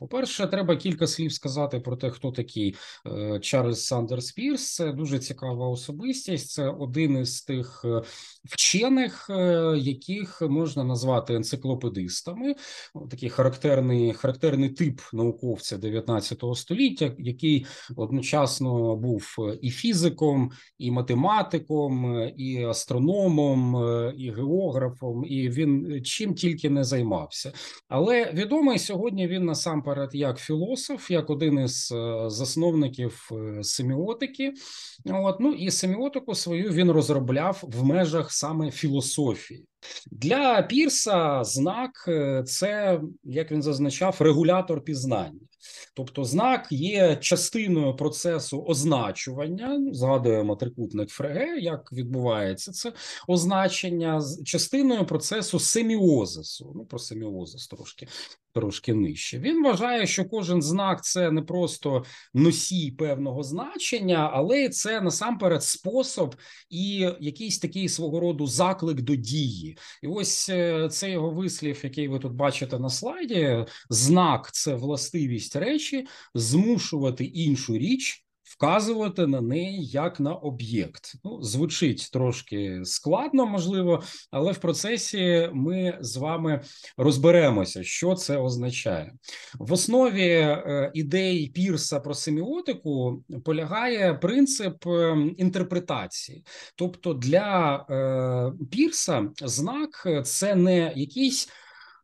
По-перше, треба кілька слів сказати про те, хто такий е, Чарльз Сандерс Пірс. Це дуже цікава особистість. Це один із тих е, вчених, е, яких можна назвати енциклопедистами. Такий характерний характерний тип науковця 19 століття, який одночасно був і фізиком, і математиком, і астрономом, і географом, і він чим тільки не займався. Але відомий сьогодні він насамперед насамперед як філософ, як один із е, засновників е, семіотики. От, Ну і семіотику свою він розробляв в межах саме філософії. Для Пірса знак е, це, як він зазначав, регулятор пізнання. Тобто, знак є частиною процесу означування. Ну, Згадуємо трикутник Фреге, як відбувається це означення частиною процесу семіозису. Ну про семіозис трошки трошки нижче. Він вважає, що кожен знак це не просто носій певного значення, але це насамперед способ і якийсь такий свого роду заклик до дії. І ось е, цей його вислів, який ви тут бачите на слайді: знак це властивість речі, змушувати іншу річ вказувати на неї як на об'єкт. Ну, звучить трошки складно, можливо, але в процесі ми з вами розберемося, що це означає. В основі е, ідей Пірса про семіотику полягає принцип е, інтерпретації. Тобто для е, Пірса знак це не якийсь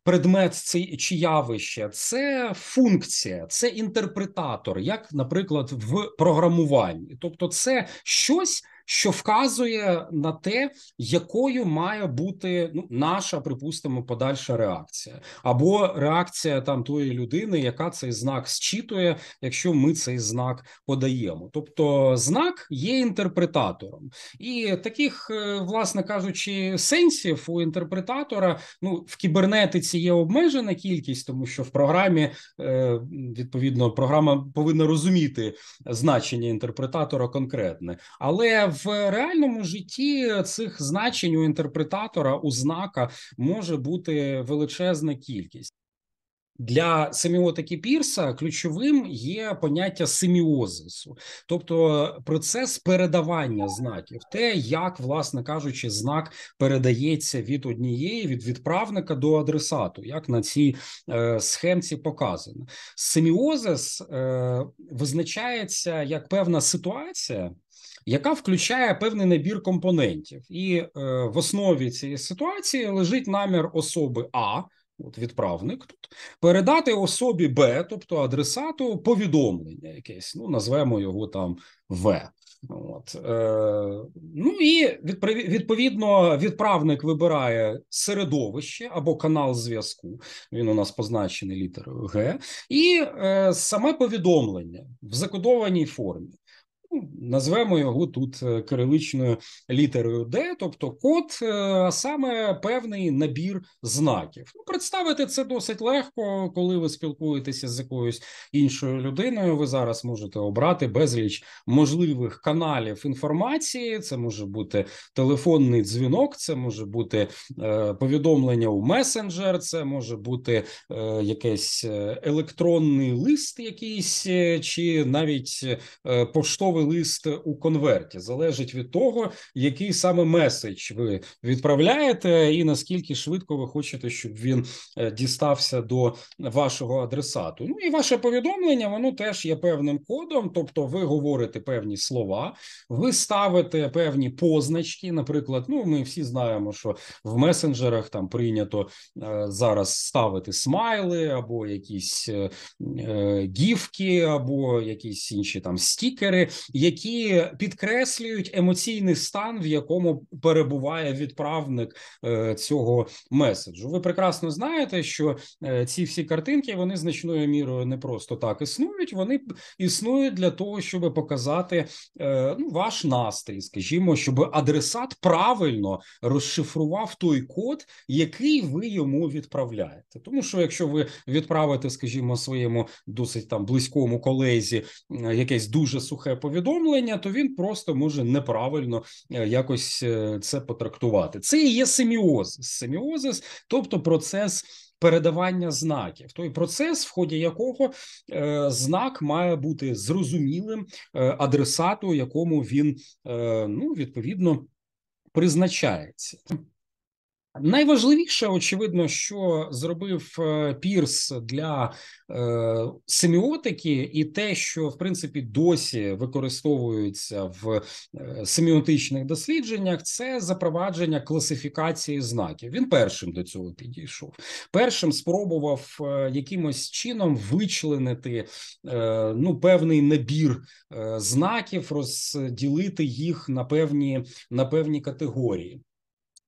предмет чи явище, це функція, це інтерпретатор, як, наприклад, в програмуванні, тобто, це щось, що вказує на те, якою має бути ну наша, припустимо, подальша реакція, або реакція там тої людини, яка цей знак зчитує, якщо ми цей знак подаємо. Тобто знак є інтерпретатором, і таких, е, власне кажучи, сенсів у інтерпретатора ну в кібернетиці є обмежена кількість, тому що в програмі е, відповідно програма повинна розуміти значення інтерпретатора конкретне, але в в реальному житті цих значень у інтерпретатора у знака може бути величезна кількість. Для семіотики Пірса ключовим є поняття семіозису, тобто процес передавання знаків, те, як, власне кажучи, знак передається від однієї від відправника до адресату, як на цій е, схемці показано. Семіозис е, визначається як певна ситуація, яка включає певний набір компонентів, і е, в основі цієї ситуації лежить намір особи А. От відправник тут передати особі Б, тобто адресату, повідомлення якесь, ну назвемо його там В. От. Е, Ну і відповідно відправник вибирає середовище або канал зв'язку. Він у нас позначений літерою Г, і е, саме повідомлення в закодованій формі. Ну, назвемо його тут е, кириличною літерою Д, тобто код, а е, саме певний набір знаків. Ну, Представити це досить легко, коли ви спілкуєтеся з якоюсь іншою людиною. Ви зараз можете обрати безліч можливих каналів інформації. Це може бути телефонний дзвінок, це може бути е, повідомлення у месенджер, це може бути якийсь електронний лист, якийсь чи навіть поштовий письмовий лист у конверті залежить від того, який саме меседж ви відправляєте, і наскільки швидко ви хочете, щоб він е, дістався до вашого адресату. Ну і ваше повідомлення, воно теж є певним кодом, тобто ви говорите певні слова, ви ставите певні позначки. Наприклад, ну ми всі знаємо, що в месенджерах там прийнято е, зараз ставити смайли або якісь е, гіфки, або якісь інші там стікери які підкреслюють емоційний стан, в якому перебуває відправник е, цього меседжу. Ви прекрасно знаєте, що е, ці всі картинки вони значною мірою не просто так існують. Вони існують для того, щоб показати е, ну, ваш настрій, скажімо, щоб адресат правильно розшифрував той код, який ви йому відправляєте. Тому що, якщо ви відправите, скажімо, своєму досить там близькому колезі якесь дуже сухе повідомлення, усвідомлення, то він просто може неправильно е, якось е, це потрактувати. Це і є семіоз. Семіозис, тобто процес. Передавання знаків той процес, в ході якого е, знак має бути зрозумілим е, адресату, якому він е, ну відповідно призначається. Найважливіше, очевидно, що зробив е, Пірс для е, семіотики, і те, що в принципі досі використовується в е, семіотичних дослідженнях, це запровадження класифікації знаків. Він першим до цього підійшов. Першим спробував е, якимось чином вичленити е, ну певний набір знаків, розділити їх на певні, на певні категорії.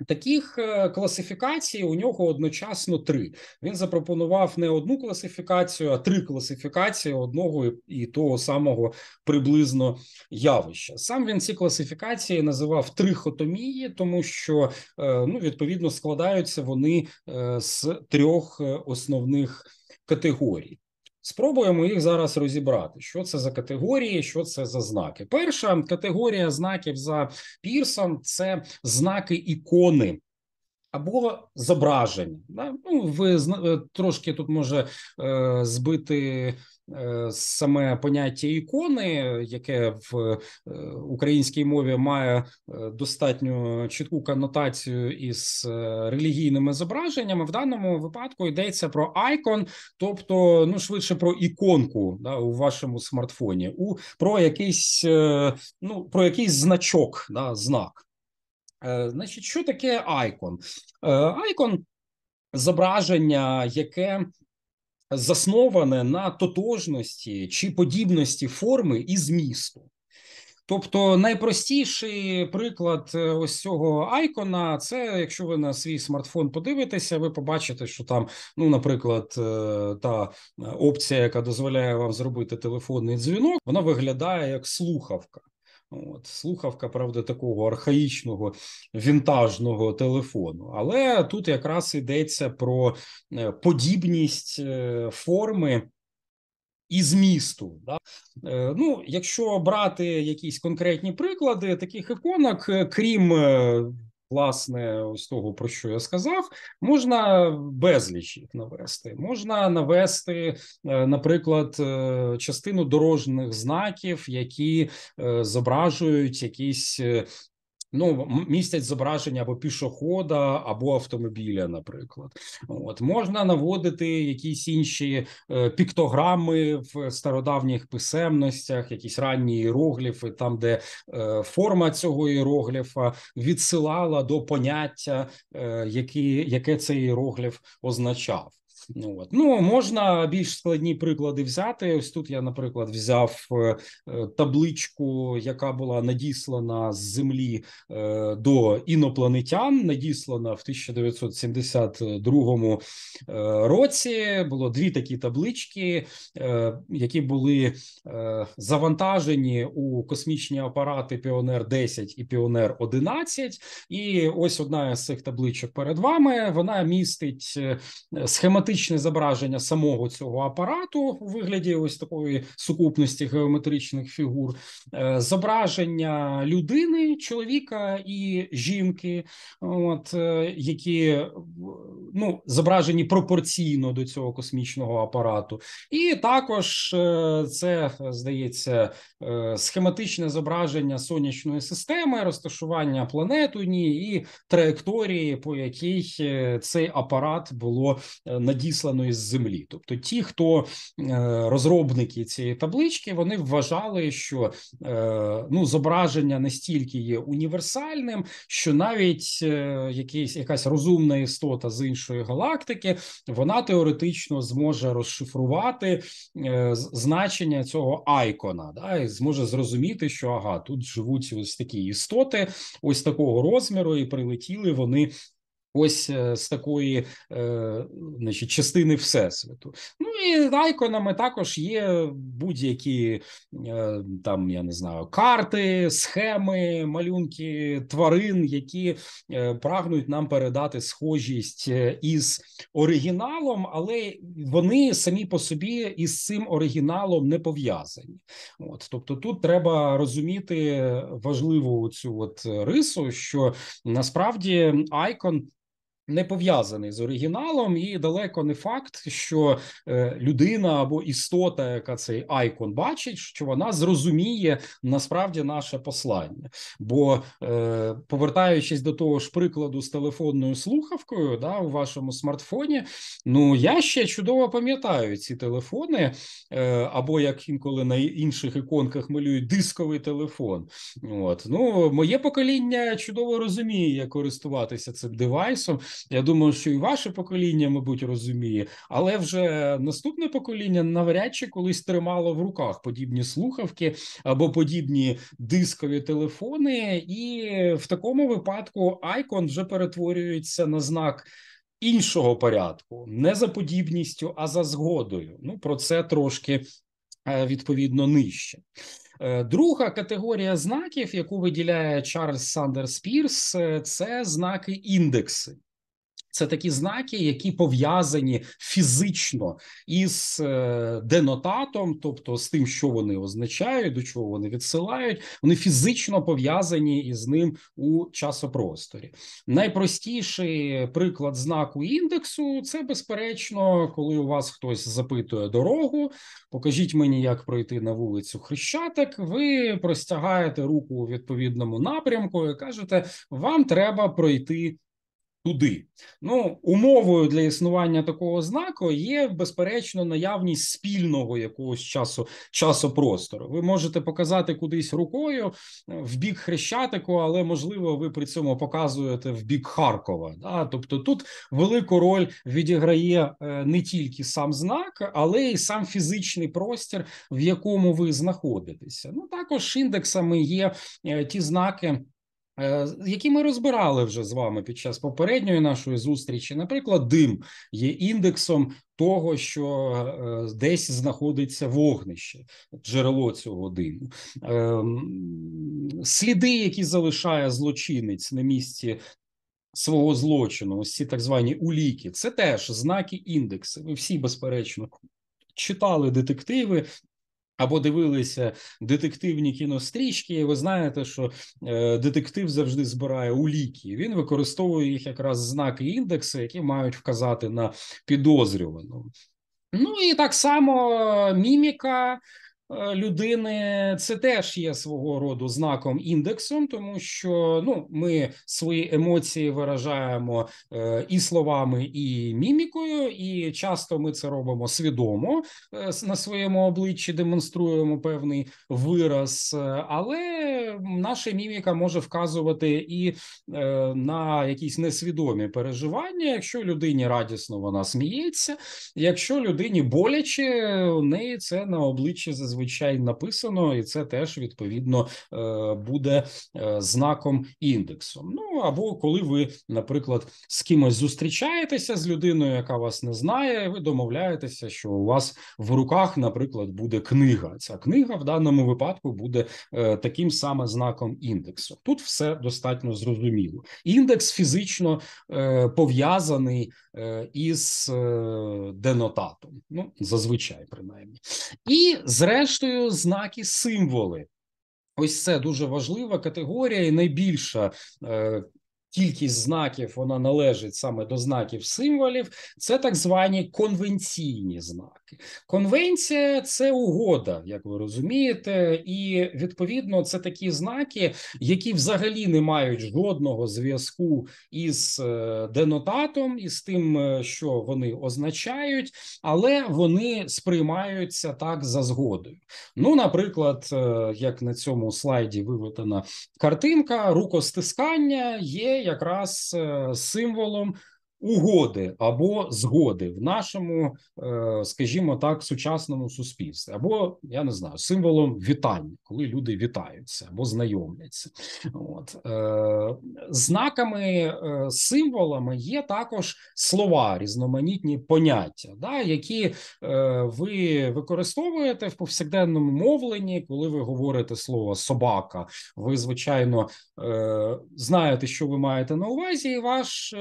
Таких е, класифікацій у нього одночасно три. Він запропонував не одну класифікацію, а три класифікації одного і того самого приблизно явища. Сам він ці класифікації називав трихотомії, тому що е, ну відповідно складаються вони е, з трьох основних категорій. Спробуємо їх зараз розібрати. Що це за категорії, що це за знаки? Перша категорія знаків за Пірсом це знаки ікони. Або зображення. Да? Ну, ви е, трошки тут може е, збити Е, саме поняття ікони, яке в е, українській мові має е, достатньо чітку конотацію із релігійними зображеннями, в даному випадку йдеться про айкон, тобто ну швидше про іконку да, у вашому смартфоні, у про якийсь ну про якийсь значок, да, знак. Значить, що таке айкон? Айкон зображення, яке засноване на тотожності чи подібності форми і змісту. Тобто найпростіший приклад е, ось цього айкона, це якщо ви на свій смартфон подивитеся, ви побачите, що там, ну, наприклад, е, та е, опція, яка дозволяє вам зробити телефонний дзвінок, вона виглядає як слухавка. От, Слухавка, правда, такого архаїчного вінтажного телефону. Але тут якраз йдеться про е, подібність е, форми. І змісту, да е, ну, якщо брати якісь конкретні приклади таких іконок, крім власне, ось того, про що я сказав, можна безліч їх навести. Можна навести, е, наприклад, е, частину дорожніх знаків, які е, зображують якісь ну містять зображення або пішохода, або автомобіля. Наприклад, от можна наводити якісь інші е, піктограми в стародавніх писемностях, якісь ранні іерогліфи, там де е, форма цього іерогліфа відсилала до поняття, е, які, яке цей іерогліф означав. Ну, от. Ну можна більш складні приклади взяти. Ось тут я, наприклад, взяв е, е, табличку, яка була надіслана з землі е, до інопланетян. Надіслана в 1972 році. Було дві такі таблички, які були завантажені у космічні апарати Піонер 10 і Піонер 11 І ось одна з цих табличок перед вами. Вона містить схематичні геометричне зображення самого цього апарату у вигляді ось такої сукупності геометричних фігур, е, зображення людини, чоловіка і жінки, от е, які ну зображені пропорційно до цього космічного апарату, і також е, це здається схематичне зображення сонячної системи, розташування планету у і траєкторії, по якій цей апарат було надійсно надісланої з землі. Тобто, ті, хто е, розробники цієї таблички, вони вважали, що е, ну зображення настільки є універсальним, що навіть е, якийсь якась розумна істота з іншої галактики вона теоретично зможе розшифрувати значення цього айкона, да і зможе зрозуміти, що ага, тут живуть ось такі істоти, ось такого розміру, і прилетіли вони Ось е, з такої е, значить, частини всесвіту. Ну і айконами також є будь-які е, там, я не знаю, карти, схеми, малюнки тварин, які прагнуть нам передати схожість із оригіналом, але вони самі по собі із цим оригіналом не пов'язані. От тобто, тут треба розуміти важливу цю от рису, що насправді айкон не пов'язаний з оригіналом, і далеко не факт, що е, людина або істота, яка цей айкон бачить, що вона зрозуміє насправді наше послання. Бо е, повертаючись до того ж прикладу з телефонною слухавкою, да, у вашому смартфоні, ну я ще чудово пам'ятаю ці телефони, е, або як інколи на інших іконках малюють дисковий телефон. От ну моє покоління чудово розуміє, як користуватися цим девайсом. Я думаю, що і ваше покоління, мабуть, розуміє, але вже наступне покоління навряд чи колись тримало в руках подібні слухавки або подібні дискові телефони, і в такому випадку айкон вже перетворюється на знак. Іншого порядку не за подібністю, а за згодою. Ну про це трошки е, відповідно нижче. Е, друга категорія знаків, яку виділяє Чарльз Сандерс Пірс, е, це знаки індекси. Це такі знаки, які пов'язані фізично із е, денотатом, тобто з тим, що вони означають, до чого вони відсилають. Вони фізично пов'язані із ним у часопросторі. Найпростіший приклад знаку індексу це безперечно, коли у вас хтось запитує дорогу. Покажіть мені, як пройти на вулицю Хрещатик. Ви простягаєте руку у відповідному напрямку і кажете, вам треба пройти Туди. ну умовою для існування такого знаку є безперечно наявність спільного якогось часу часопростору. Ви можете показати кудись рукою е, в бік Хрещатику, але можливо, ви при цьому показуєте в бік Харкова. Да? Тобто тут велику роль відіграє е, не тільки сам знак, але й сам фізичний простір, в якому ви знаходитеся. Ну також індексами є е, ті знаки. Е, які ми розбирали вже з вами під час попередньої нашої зустрічі, наприклад, дим є індексом того, що е, десь знаходиться вогнище, джерело цього диму, ем, сліди, які залишає злочинець на місці. Свого злочину, ось ці так звані уліки, це теж знаки індекси. Ви всі безперечно читали детективи, або дивилися детективні кінострічки, і ви знаєте, що е, детектив завжди збирає уліки. Він використовує їх якраз знаки індекси, які мають вказати на підозрюваного. Ну і так само е, міміка. Е, людини це теж є свого роду знаком індексом, тому що ну ми свої емоції виражаємо е, і словами, і мімікою, і часто ми це робимо свідомо е, на своєму обличчі, демонструємо певний вираз, але наша міміка може вказувати і на якісь несвідомі переживання. Якщо людині радісно вона сміється, якщо людині боляче, у неї це на обличчі зазвичай зазвичай написано, і це теж відповідно е, буде е, знаком індексу. Ну або коли ви, наприклад, з кимось зустрічаєтеся з людиною, яка вас не знає, ви домовляєтеся, що у вас в руках, наприклад, буде книга. Ця книга в даному випадку буде е, таким саме знаком індексу. Тут все достатньо зрозуміло. Індекс фізично пов'язаний із денотатом, ну зазвичай, принаймні, і зрештою зрештою, знаки символи. Ось це дуже важлива категорія, і найбільша е, кількість знаків вона належить саме до знаків символів, це так звані конвенційні знаки. Конвенція це угода, як ви розумієте, і відповідно це такі знаки, які взагалі не мають жодного зв'язку із е, денотатом, і з тим, е, що вони означають, але вони сприймаються так за згодою. Ну, наприклад, е, як на цьому слайді виведена картинка, рукостискання є якраз е, символом угоди або згоди в нашому, е, скажімо так, сучасному суспільстві, або я не знаю, символом вітання, коли люди вітаються або знайомляться. От е, знаками, е, символами є також слова, різноманітні поняття, да, які ви використовуєте в повсякденному мовленні, коли ви говорите слово собака, ви звичайно знаєте, що ви маєте на увазі, і ваш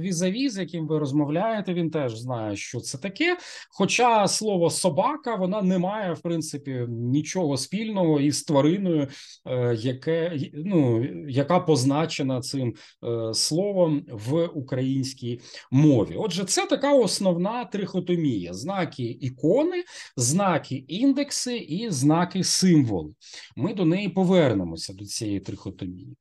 віз візаві, з яким ви розмовляєте, він теж знає, що це таке. Хоча слово собака вона не має в принципі нічого спільного із твариною, е, яке ну яка позначена цим е, словом в українській мові. Отже, це така основна трихотомія: знаки ікони, знаки індекси і знаки символи. Ми до неї повернемося до цієї трихотомії.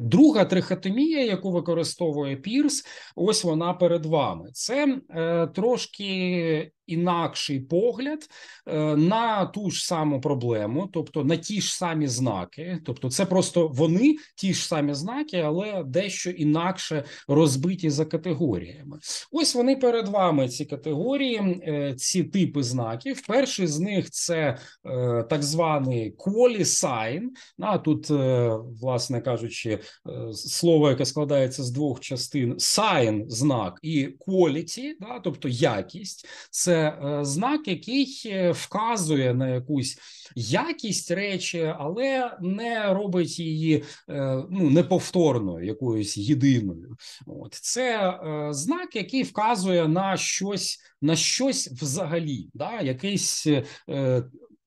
Друга трихотомія, яку використовує Пірс, ось вона перед вами. Це е, трошки інакший погляд е, на ту ж саму проблему, тобто на ті ж самі знаки, тобто, це просто вони ті ж самі знаки, але дещо інакше розбиті за категоріями. Ось вони перед вами ці категорії, е, ці типи знаків. Перший з них це е, так званий колісайн. А тут, власне кажучи, слово, яке складається з двох частин: сайн знак і quality, да, тобто якість. Це Е, знак, який е, вказує на якусь якість речі, але не робить її е, ну неповторною, якоюсь єдиною. От це знак, який вказує на щось на щось взагалі, да, якийсь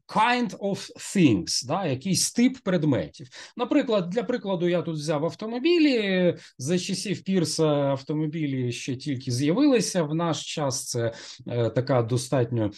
kind of things, да, якийсь тип предметів. Наприклад, для прикладу, я тут взяв автомобілі за часів Пірса автомобілі ще тільки з'явилися в наш час. Це е, така достатньо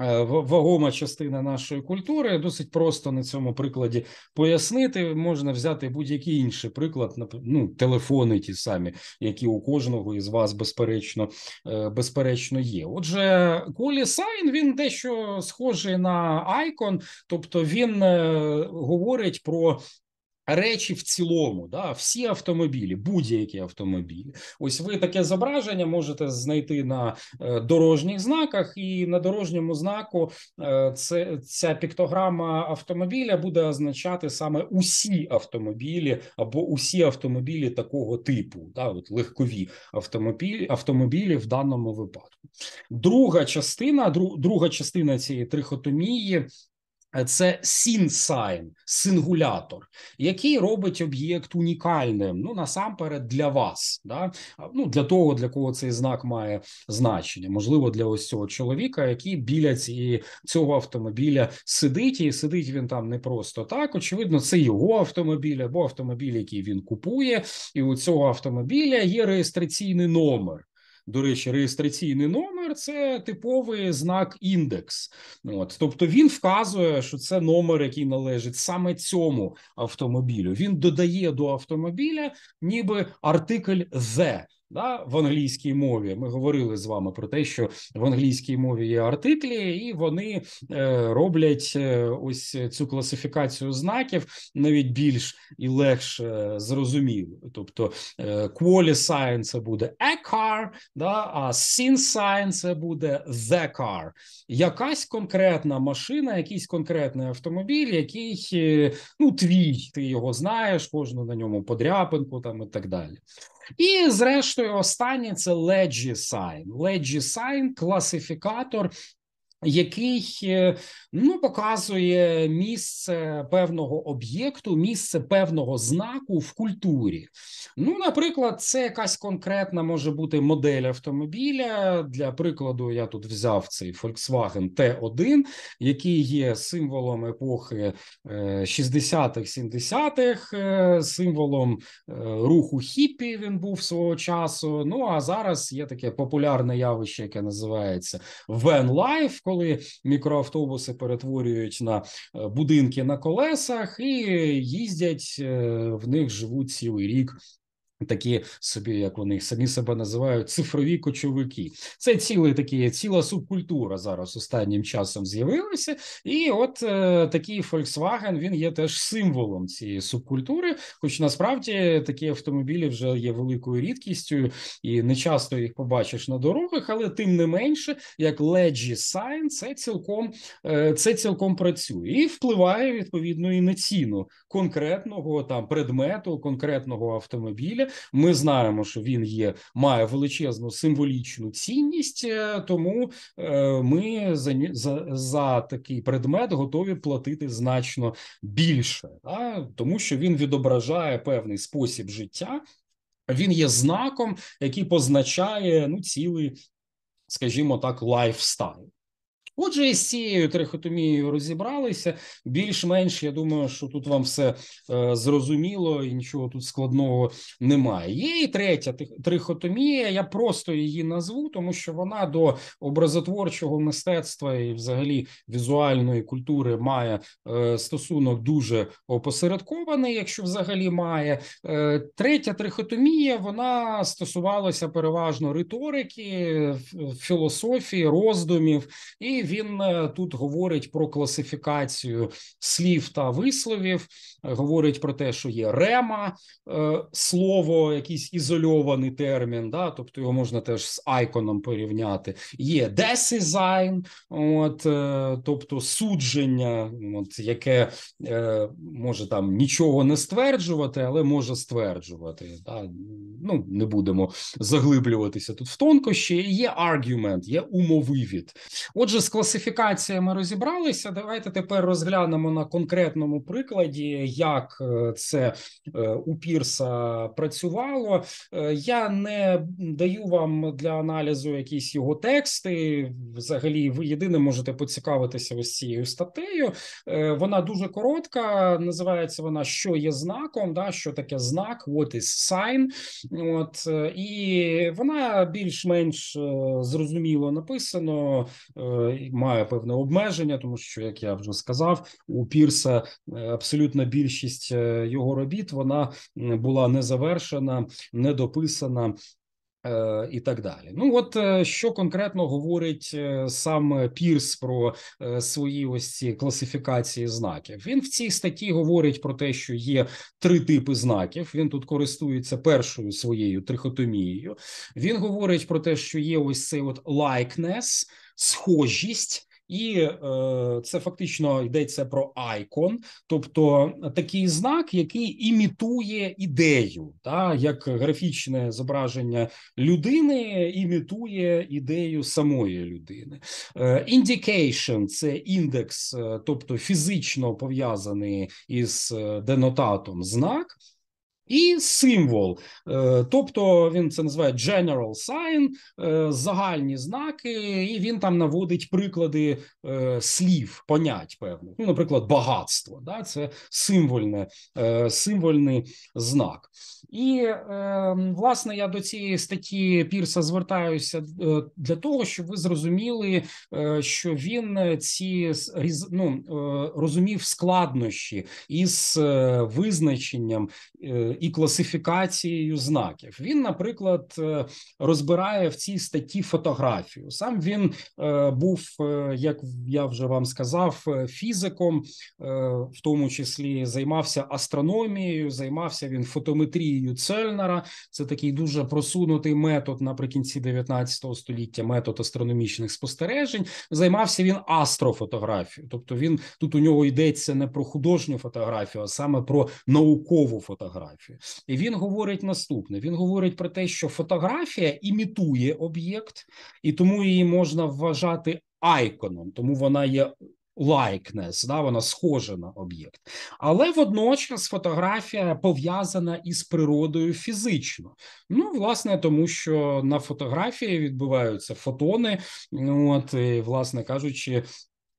Е, вагома частина нашої культури. Досить просто на цьому прикладі пояснити. Можна взяти будь-який інший приклад, ну, телефони, ті самі, які у кожного із вас безперечно е, безперечно є. Отже, колі сайн він дещо схожий на айкон, тобто він е, говорить про речі в цілому, да, всі автомобілі, будь-які автомобілі. Ось ви таке зображення можете знайти на е, дорожніх знаках, і на дорожньому знаку е, це ця піктограма автомобіля буде означати саме усі автомобілі або усі автомобілі такого типу, да, от легкові автомобілі автомобілі в даному випадку. Друга частина, друга частина цієї трихотомії. Е, це сінсайн, сингулятор, який робить об'єкт унікальним. Ну насамперед для вас, да ну для того, для кого цей знак має значення. Можливо, для ось цього чоловіка, який біля цієї цього автомобіля сидить, і сидить він там не просто так. Очевидно, це його автомобіль або автомобіль, який він купує, і у цього автомобіля є реєстраційний номер. До речі, реєстраційний номер це типовий знак індекс. От тобто він вказує, що це номер, який належить саме цьому автомобілю. Він додає до автомобіля, ніби артикль «the» да, в англійській мові. Ми говорили з вами про те, що в англійській мові є артиклі, і вони е, роблять е, ось цю класифікацію знаків навіть більш і легше зрозуміло. Тобто е, quali це буде a car, да, а sin sign це буде the car. Якась конкретна машина, якийсь конкретний автомобіль, який ну твій, ти його знаєш, кожну на ньому подряпинку там і так далі. І, зрештою, останнє це LegiSign. LegiSign – класифікатор, який е, ну показує місце певного об'єкту, місце певного знаку в культурі. Ну, наприклад, це якась конкретна може бути модель автомобіля. Для прикладу, я тут взяв цей Volkswagen T1, який є символом епохи 60-х, е, 70-х, е, символом руху хіппі він був свого часу. Ну а зараз є таке популярне явище, яке називається Van Life коли мікроавтобуси перетворюють на е, будинки на колесах і їздять е, в них живуть цілий рік Такі собі, як вони самі себе називають, цифрові кочовики. Це цілий такі ціла субкультура зараз останнім часом з'явилася, і от е, такий Volkswagen він є теж символом цієї субкультури. Хоч насправді такі автомобілі вже є великою рідкістю, і не часто їх побачиш на дорогах, але тим не менше, як Леджі Сайн, це цілком е, це цілком працює і впливає відповідно і на ціну конкретного там предмету, конкретного автомобіля. Ми знаємо, що він є, має величезну символічну цінність, е, тому е, ми за за, за такий предмет готові платити значно більше, да? тому що він відображає певний спосіб життя. Він є знаком, який позначає ну цілий, скажімо так, лайфстайл. Отже, із цією трихотомією розібралися. Більш-менш я думаю, що тут вам все е, зрозуміло і нічого тут складного немає. Є і третя трихотомія. Я просто її назву, тому що вона до образотворчого мистецтва і, взагалі, візуальної культури має е, стосунок дуже опосередкований, якщо взагалі має е, третя трихотомія. Вона стосувалася переважно риторики, філософії, роздумів і він е, тут говорить про класифікацію слів та висловів, говорить про те, що є рема е, слово, якийсь ізольований термін, да, тобто його можна теж з айконом порівняти. Є десизайн, от е, тобто судження, от яке е, може там нічого не стверджувати, але може стверджувати. Да. Ну не будемо заглиблюватися тут в тонкощі. Є аргумент, є умовивід. Отже, з класифікаціями розібралися. Давайте тепер розглянемо на конкретному прикладі як е, це е, у Пірса працювало. Е, я не даю вам для аналізу якісь його тексти. Взагалі, ви єдине можете поцікавитися ось цією статтею. Вона дуже коротка. Називається вона Що є знаком, да що таке знак, what is sign. От і вона більш-менш зрозуміло написано, має певне обмеження, тому що як я вже сказав, у Пірса абсолютно більше більшість е, його робіт вона була незавершена, недописана. Е, і так далі, ну от е, що конкретно говорить сам Пірс про свої ось ці класифікації знаків. Він в цій статті говорить про те, що є три типи знаків. Він тут користується першою своєю трихотомією. Він говорить про те, що є ось цей от likeness, схожість і е, це фактично йдеться про айкон, тобто такий знак, який імітує ідею, та як графічне зображення людини, імітує ідею самої людини. Індікейшн це індекс, е, тобто фізично пов'язаний із е, денотатом знак і символ, е, тобто він це називає general sign, е, загальні знаки, і він там наводить приклади е, слів, понять певних. Ну, наприклад, багатство. Да, це символьне, символьний знак. І власне я до цієї статті Пірса звертаюся для того, щоб ви зрозуміли, що він ці ну, розумів складнощі із визначенням і класифікацією знаків. Він, наприклад, е, розбирає в цій статті фотографію. Сам він е, був, е, як я вже вам сказав, фізиком, в тому числі займався астрономією, займався він фотометрією Цельнера. Це такий дуже просунутий метод наприкінці 19 століття, метод астрономічних спостережень. Займався він астрофотографією, тобто він тут у нього йдеться не про художню фотографію, а саме про наукову фотографію фотографію. І він говорить наступне: він говорить про те, що фотографія імітує об'єкт, і тому її можна вважати айконом, тому вона є. лайкнес, да, вона схожа на об'єкт, але водночас фотографія пов'язана із природою фізично. Ну, власне, тому що на фотографії відбуваються фотони. Ну, от, і, власне кажучи,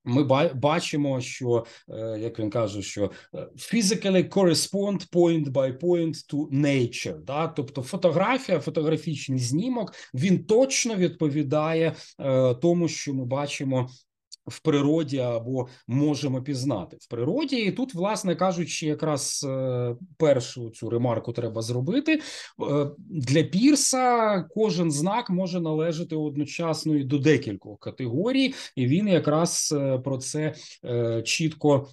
ми бачимо, що е, як він каже, що е, physically correspond point by point to nature, да? тобто фотографія, фотографічний знімок, він точно відповідає е, тому, що ми бачимо в природі або можемо пізнати в природі. І тут, власне кажучи, якраз е, першу цю ремарку треба зробити е, для пірса. Кожен знак може належати одночасно і до декількох категорій, і він якраз е, про це чітко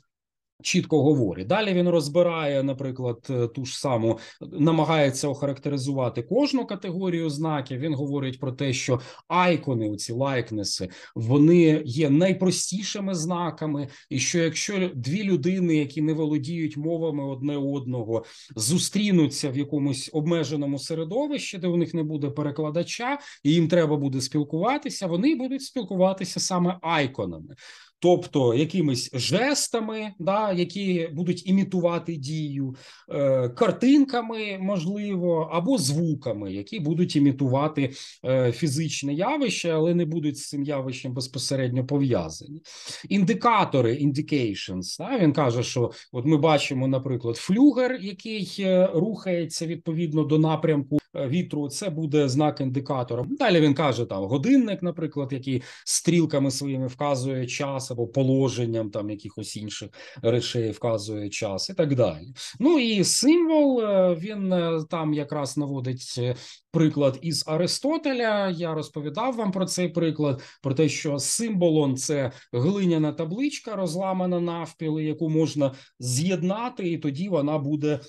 Чітко говорить. Далі він розбирає, наприклад, е, ту ж саму намагається охарактеризувати кожну категорію знаків. Він говорить про те, що айкони, ці лайкнеси, вони є найпростішими знаками, і що якщо дві людини, які не володіють мовами одне одного, зустрінуться в якомусь обмеженому середовищі, де у них не буде перекладача, і їм треба буде спілкуватися, вони будуть спілкуватися саме айконами тобто якимись жестами, да, які будуть імітувати дію, е, картинками, можливо, або звуками, які будуть імітувати е, фізичне явище, але не будуть з цим явищем безпосередньо пов'язані. Індикатори indications, да, він каже, що от ми бачимо, наприклад, флюгер, який е, рухається відповідно до напрямку вітру, це буде знак індикатора. Далі він каже там годинник, наприклад, який стрілками своїми вказує час або положенням там якихось інших речей вказує час, і так далі. Ну і символ е, він е, там якраз наводить е, приклад із Аристотеля. Я розповідав вам про цей приклад, про те, що символон це глиняна табличка, розламана навпіл, яку можна з'єднати, і тоді вона буде е,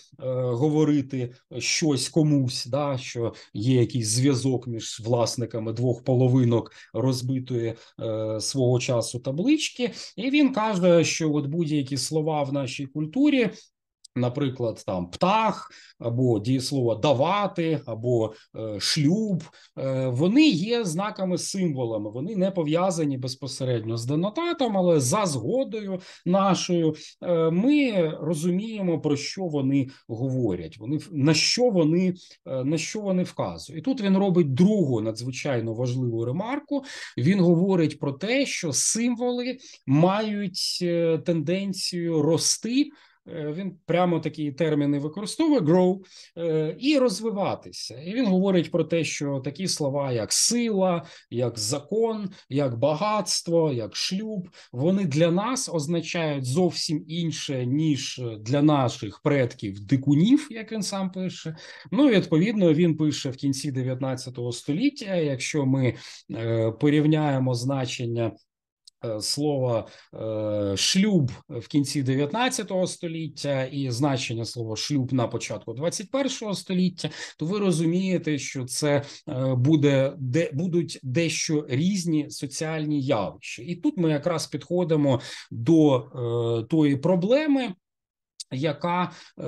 говорити щось комусь. да, що є якийсь зв'язок між власниками двох половинок розбитої е, свого часу таблички, і він каже, що от будь-які слова в нашій культурі Наприклад, там птах або дієслово давати, або е, шлюб, е, вони є знаками символами, вони не пов'язані безпосередньо з денотатом, але за згодою нашою е, ми розуміємо, про що вони говорять, вони на що вони е, на що вони вказують. І тут він робить другу надзвичайно важливу ремарку. Він говорить про те, що символи мають е, тенденцію рости. Е, він прямо такі терміни використовує grow, е, і розвиватися. І він говорить про те, що такі слова, як сила, як закон, як багатство, як шлюб, вони для нас означають зовсім інше, ніж для наших предків дикунів, як він сам пише. Ну і відповідно він пише в кінці 19 століття. Якщо ми е, порівняємо значення Е, слово е, шлюб в кінці 19 століття і значення слова шлюб на початку 21 століття, то ви розумієте, що це е, буде де будуть дещо різні соціальні явища, і тут ми якраз підходимо до е, тої проблеми. Яка е,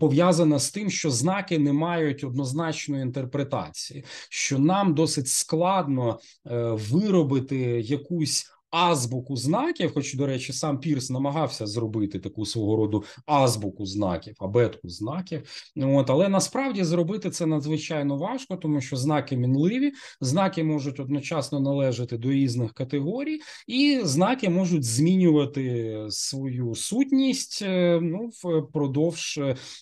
пов'язана з тим, що знаки не мають однозначної інтерпретації, що нам досить складно е, виробити якусь азбуку знаків, хоч, до речі, сам Пірс намагався зробити таку свого роду азбуку знаків, абетку знаків. От, Але насправді зробити це надзвичайно важко, тому що знаки мінливі, знаки можуть одночасно належати до різних категорій, і знаки можуть змінювати свою сутність е, ну, впродовж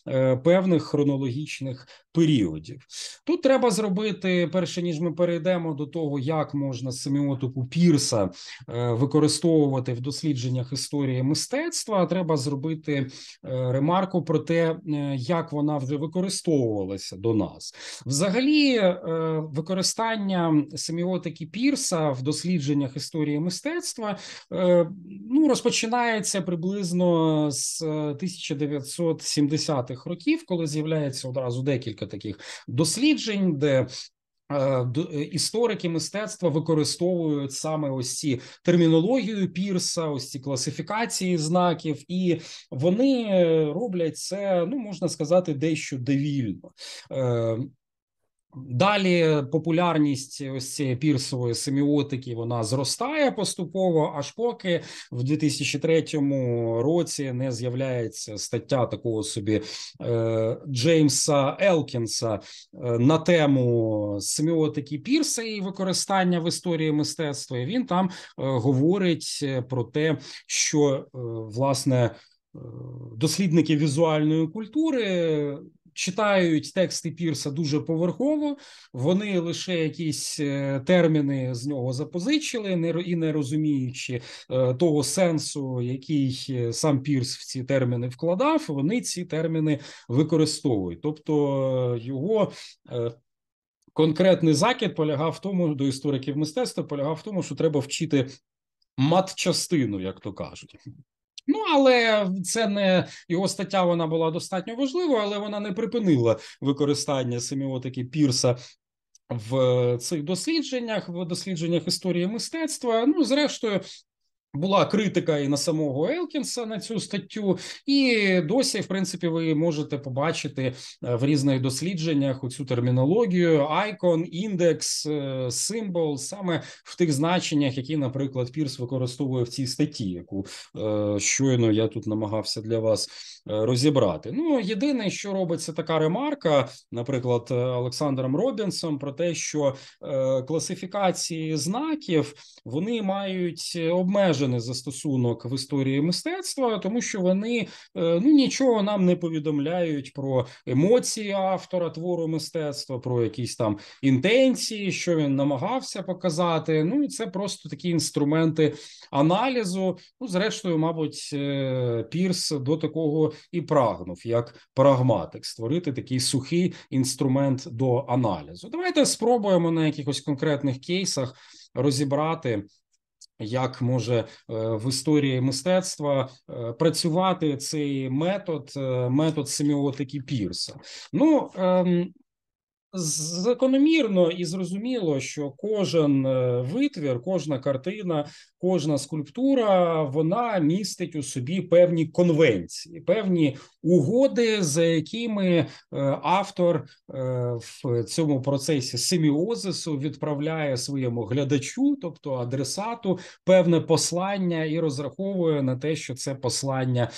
е, певних хронологічних періодів. Тут треба зробити перше, ніж ми перейдемо до того, як можна семіотику Пірса е, використовувати в дослідженнях історії мистецтва. Треба зробити е, ремарку про те, е, як вона вже використовувалася до нас. Взагалі, використання семіотики Пірса в дослідженнях історії мистецтва ну, розпочинається приблизно з 1970-х років, коли з'являється одразу декілька таких досліджень, де е, е, Історики мистецтва використовують саме ось ці термінологію пірса, ось ці класифікації знаків, і вони е, роблять це, ну можна сказати, дещо довільно. Далі популярність ось цієї пірсової семіотики вона зростає поступово, аж поки в 2003 році не з'являється стаття такого собі е, Джеймса Елкінса е, на тему семіотики пірса і використання в історії мистецтва. І Він там е, говорить е, про те, що власне дослідники візуальної культури читають тексти Пірса дуже поверхово. Вони лише якісь е, терміни з нього запозичили, не і не розуміючи е, того сенсу, який е, сам Пірс в ці терміни вкладав. Вони ці терміни використовують, тобто його. Конкретний закид полягав в тому, до істориків мистецтва полягав в тому, що треба вчити матчастину, як то кажуть. Ну але це не його стаття. Вона була достатньо важливою, але вона не припинила використання семіотики Пірса. В е, цих дослідженнях, в дослідженнях історії мистецтва, ну зрештою, була критика і на самого Елкінса на цю статтю, і досі, в принципі, ви можете побачити е, в різних дослідженнях цю термінологію: айкон, індекс, символ саме в тих значеннях, які, наприклад, Пірс використовує в цій статті, яку е, щойно я тут намагався для вас е, розібрати. Ну, єдине, що робиться така ремарка, наприклад, Олександром Робінсом, про те, що класифікації знаків вони мають обмеження обмежений застосунок в історії мистецтва, тому що вони е, ну нічого нам не повідомляють про емоції автора твору мистецтва, про якісь там інтенції, що він намагався показати. Ну і це просто такі інструменти аналізу. Ну, зрештою, мабуть, е, Пірс до такого і прагнув, як прагматик, створити такий сухий інструмент до аналізу. Давайте спробуємо на якихось конкретних кейсах розібрати як може е, в історії мистецтва е, працювати цей метод, е, метод семіотики Пірса. Ну ем, Закономірно і зрозуміло, що кожен е, витвір, кожна картина, кожна скульптура вона містить у собі певні конвенції, певні угоди, за якими е, автор е, в цьому процесі семіозису відправляє своєму глядачу, тобто адресату, певне послання і розраховує на те, що це послання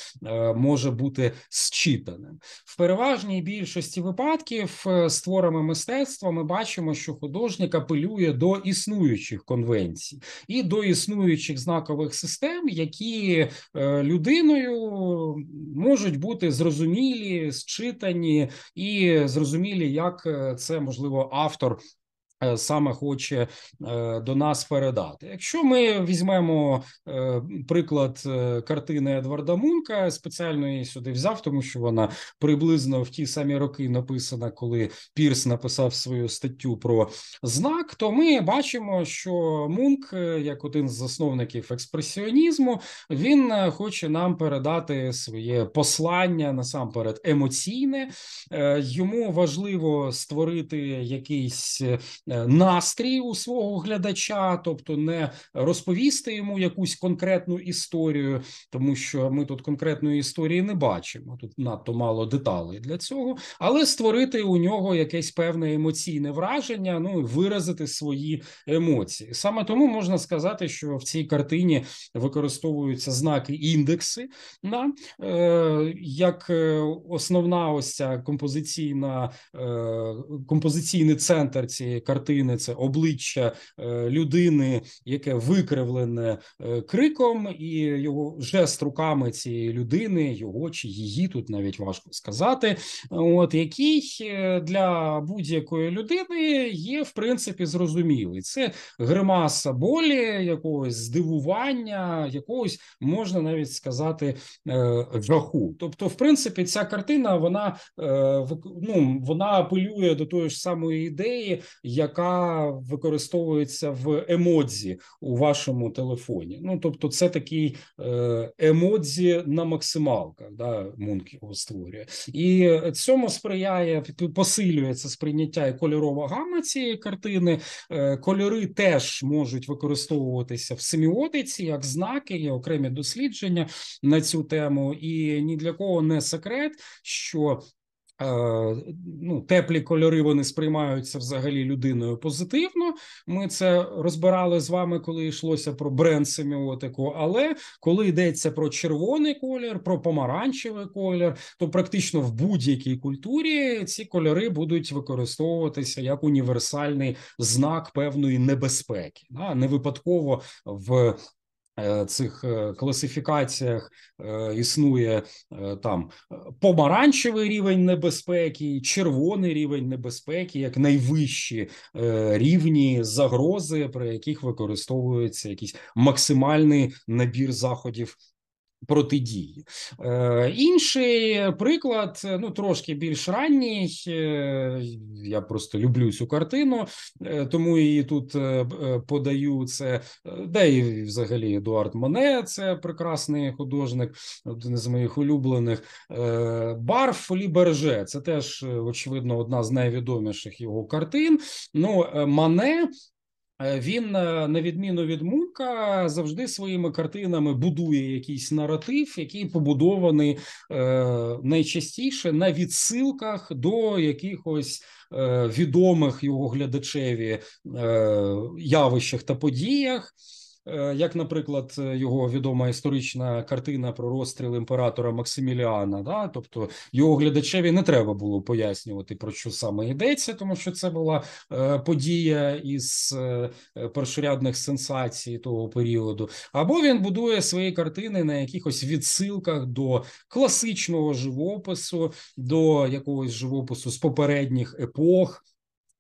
може бути считаним в переважній більшості випадків з творами саме мистецтва, ми бачимо, що художник апелює до існуючих конвенцій і до існуючих знакових систем, які е, людиною можуть бути зрозумілі, считані і зрозумілі, як е, це можливо автор Е, саме хоче е, до нас передати. Якщо ми візьмемо е, приклад картини Едварда Мунка, спеціально її сюди взяв, тому що вона приблизно в ті самі роки написана, коли Пірс написав свою статтю про знак, то ми бачимо, що Мунк, як один з засновників експресіонізму, він хоче нам передати своє послання насамперед емоційне, йому важливо створити якийсь. Е, настрій у свого глядача, тобто не розповісти йому якусь конкретну історію, тому що ми тут конкретної історії не бачимо. Тут надто мало деталей для цього, але створити у нього якесь певне емоційне враження, ну і виразити свої емоції. Саме тому можна сказати, що в цій картині використовуються знаки індекси на е, як е, основна ось ця композиційна е, композиційний центр цієї картини картини це обличчя е, людини, яке викривлене е, криком, і його жест руками цієї людини, його чи її тут навіть важко сказати. От який е, для будь-якої людини є в принципі зрозумілий. Це гримаса болі, якогось здивування, якогось можна навіть сказати жаху. Тобто, в принципі, ця картина вона ну, вона апелює до тої ж самої ідеї, як яка використовується в емодзі у вашому телефоні. Ну тобто, це такий е, емодзі на максималках, да Мунк його створює, і цьому сприяє посилюється сприйняття і кольорова гама цієї картини. Е, кольори теж можуть використовуватися в семіотиці як знаки, є окремі дослідження на цю тему, і ні для кого не секрет, що Е, ну, Теплі кольори вони сприймаються взагалі людиною позитивно. Ми це розбирали з вами, коли йшлося про бренд семіотику. Але коли йдеться про червоний колір, про помаранчевий колір, то практично в будь-якій культурі ці кольори будуть використовуватися як універсальний знак певної небезпеки. а Не випадково в Е, цих е, класифікаціях е, існує там помаранчевий рівень небезпеки, червоний рівень небезпеки, як найвищі рівні загрози, при яких використовується якийсь максимальний набір заходів протидії. Е, Інший приклад, е, ну трошки більш ранній. Е, я просто люблю цю картину, е, тому її тут подаю. Це да і взагалі Едуард Моне, це прекрасний художник, один з моїх улюблених. Бар Фолі Берже. Це теж очевидно одна з найвідоміших його картин. Ну, Мане Е, він, е, на відміну від Мунка, завжди своїми картинами будує якийсь наратив, який побудований е, найчастіше на відсилках до якихось відомих його глядачеві явищах та подіях. Е, як, наприклад, його відома історична картина про розстріл імператора Максиміліана, да, тобто його глядачеві не треба було пояснювати про що саме йдеться, тому що це була е, подія із е, першорядних сенсацій того періоду, або він будує свої картини на якихось відсилках до класичного живопису, до якогось живопису з попередніх епох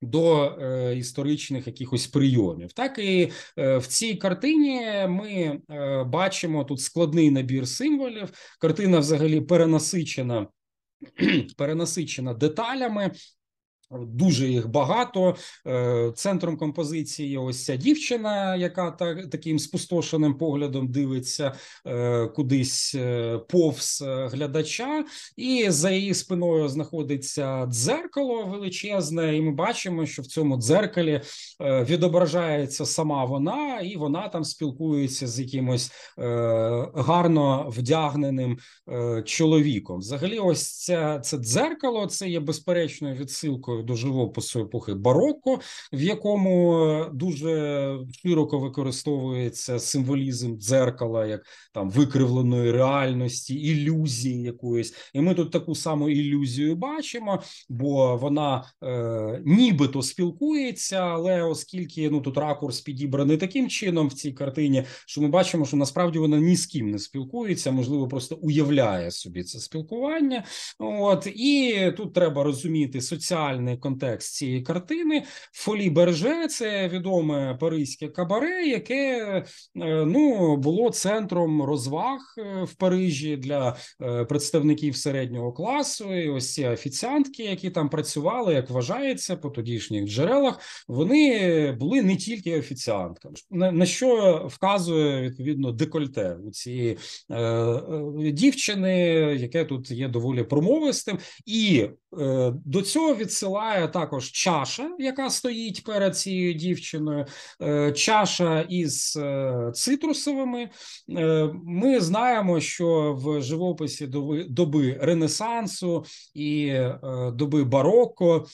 до е, історичних якихось прийомів, так і е, в цій картині ми е, бачимо тут складний набір символів. Картина взагалі перенасичена. Перенасичена деталями, Дуже їх багато. Е, центром композиції ось ця дівчина, яка так таким спустошеним поглядом дивиться е, кудись е, повз глядача, і за її спиною знаходиться дзеркало величезне, і ми бачимо, що в цьому дзеркалі відображається сама вона, і вона там спілкується з якимось гарно вдягненим чоловіком. Взагалі, ось це, це дзеркало, це є безперечною відсилкою дожив опису епохи бароко, в якому е, дуже широко використовується символізм дзеркала, як там викривленої реальності, ілюзії якоїсь, і ми тут таку саму ілюзію бачимо, бо вона е, нібито спілкується, але оскільки ну тут ракурс підібраний таким чином в цій картині, що ми бачимо, що насправді вона ні з ким не спілкується, можливо, просто уявляє собі це спілкування. От і тут треба розуміти соціальне загальний контекст цієї картини. Фолі Берже це відоме паризьке кабаре, яке е, ну було центром розваг е, в Парижі для е, представників середнього класу. І Ось ці офіціантки, які там працювали, як вважається по тодішніх джерелах, вони були не тільки офіціантками, на що вказує відповідно декольте у цієї дівчини, яке тут є доволі промовистим, і до цього відсила впливає також чаша, яка стоїть перед цією дівчиною, е, чаша із е, цитрусовими. Е, ми знаємо, що в живописі доби Ренесансу і доби бароко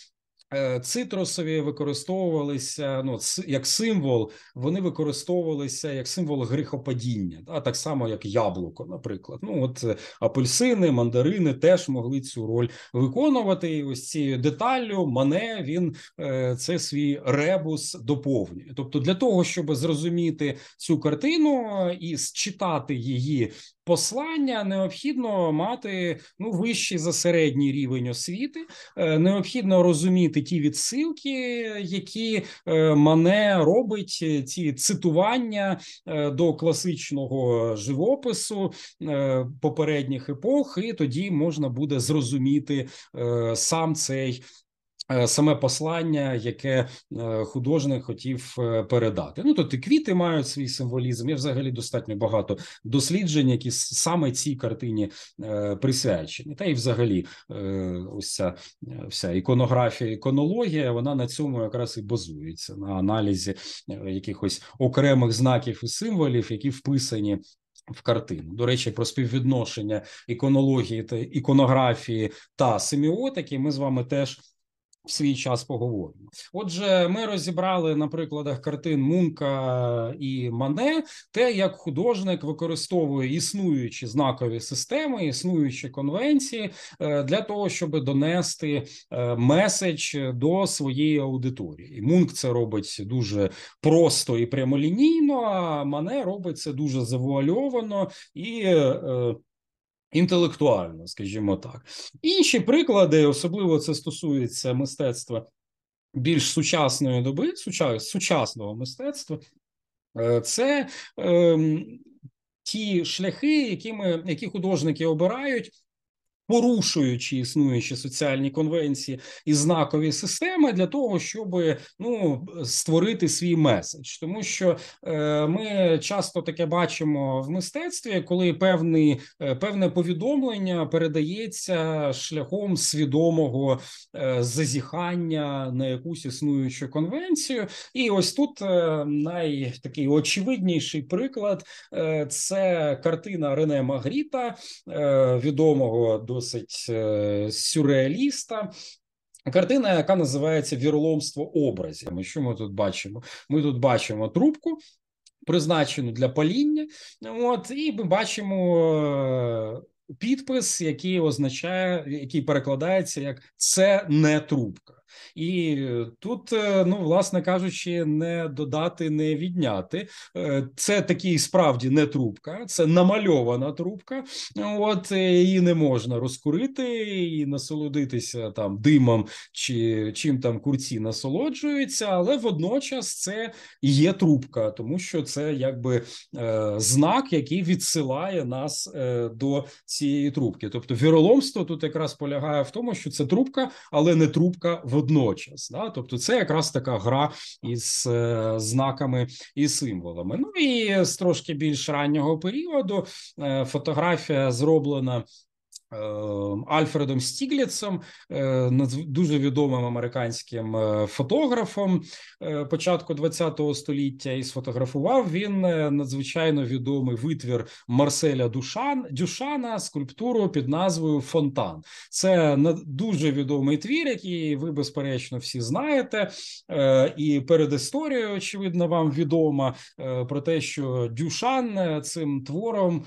Е, цитрусові використовувалися ну як символ, вони використовувалися як символ гріхопадіння, а так само як яблуко, наприклад. Ну от е, апельсини, мандарини теж могли цю роль виконувати. І ось цією деталлю мане він е, це свій ребус доповнює. Тобто, для того, щоб зрозуміти цю картину і считати її послання необхідно мати ну вищий за середній рівень освіти, е, необхідно розуміти ті відсилки, які е, мане робить е, ці цитування до класичного живопису попередніх епох, і тоді можна буде зрозуміти сам цей Е, саме послання, яке е, художник хотів е, передати. Ну тобто квіти мають свій символізм. Є взагалі достатньо багато досліджень, які саме цій картині присвячені. Та й, взагалі, ось ця вся іконографія, іконологія, вона на цьому якраз і базується на аналізі якихось окремих знаків і символів, які вписані. В картину до речі, про співвідношення іконології та іконографії та семіотики ми з вами теж в свій час поговоримо. Отже, ми розібрали на прикладах картин Мунка і Мане те, як художник використовує існуючі знакові системи, існуючі конвенції е, для того, щоб донести е, меседж до своєї аудиторії. Мунк це робить дуже просто і прямолінійно. а Мане робить це дуже завуальовано і. Е, інтелектуально, скажімо так. Інші приклади, особливо це стосується мистецтва більш сучасної доби, сучасного мистецтва, е, це е, ті шляхи, які ми, які художники обирають порушуючи існуючі соціальні конвенції і знакові системи для того, щоб ну створити свій меседж, тому що е, ми часто таке бачимо в мистецтві, коли певний е, певне повідомлення передається шляхом свідомого е, зазіхання на якусь існуючу конвенцію, і ось тут е, найтакий очевидніший приклад е, це картина Рене Магріта, е, відомого до досить е, сюрреаліста. Картина, яка називається віроломство образів. Ми що ми тут бачимо? Ми тут бачимо трубку, призначену для паління, от і ми бачимо. Е, підпис, який означає, який перекладається як це не трубка. І тут, е, ну власне кажучи, не додати, не відняти. Е, це такий справді не трубка, це намальована трубка. От е, її не можна розкурити і насолодитися там димом чи чим там курці насолоджуються, але водночас це і є трубка, тому що це якби знак, який відсилає нас до цієї трубки. Тобто, віроломство тут якраз полягає в тому, що це трубка, але не трубка в водночас. Да? Тобто, це якраз така гра із е, знаками і символами. Ну і з трошки більш раннього періоду е, фотографія зроблена. Е, Альфредом Стігліцем, е, дуже відомим американським е, фотографом початку ХХ століття, і сфотографував він надзвичайно відомий витвір Марселя Душан Дюшана, скульптуру під назвою Фонтан. Це дуже відомий твір, який ви безперечно всі знаєте, і перед історією, очевидно, вам відома про те, що Дюшан цим твором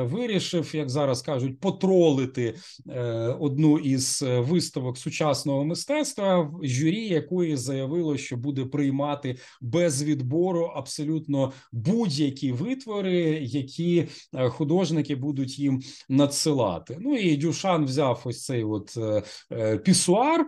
вирішив, як зараз кажуть, потрол очолити е, одну із е, виставок сучасного мистецтва, в журі якої заявило, що буде приймати без відбору абсолютно будь-які витвори, які е, художники будуть їм надсилати. Ну і Дюшан взяв ось цей от пісуар,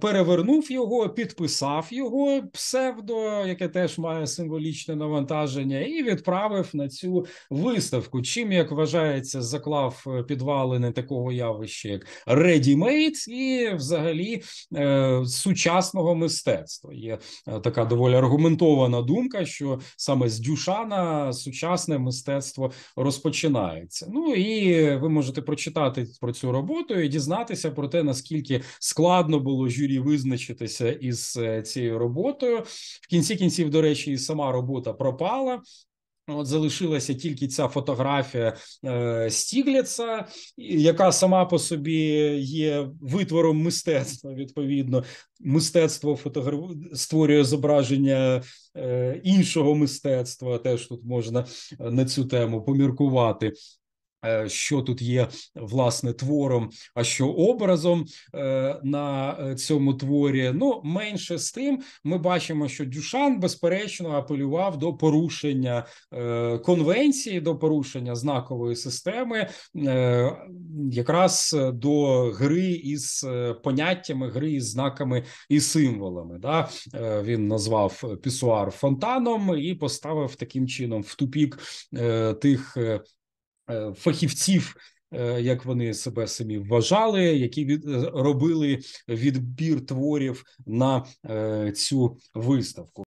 перевернув його, підписав його псевдо, яке теж має символічне навантаження, і відправив на цю виставку. Чим як вважається, заклав підвалини такого явища, як ready-made і взагалі е, сучасного мистецтва. Є е, така доволі аргументована думка, що саме з Дюшана сучасне мистецтво розпочинається. Ну і ви можете прочитати про цю роботу і дізнатися про те, наскільки складно було журі визначитися із е, цією роботою. В кінці кінців, до речі, і сама робота пропала. Ну, от залишилася тільки ця фотографія е, Стігліца, яка сама по собі є витвором мистецтва. Відповідно, мистецтво фотограф... створює зображення е, іншого мистецтва. Теж тут можна е, на цю тему поміркувати. Е, що тут є власне твором, а що образом е, на е, цьому творі. Ну менше з тим, ми бачимо, що Дюшан безперечно апелював до порушення конвенції, до порушення знакової системи, якраз до гри із поняттями, гри із знаками і символами. Да? Він назвав пісуар фонтаном і поставив таким чином в тупік тих Е, фахівців. Е, як вони себе самі вважали, які від е, робили відбір творів на цю виставку?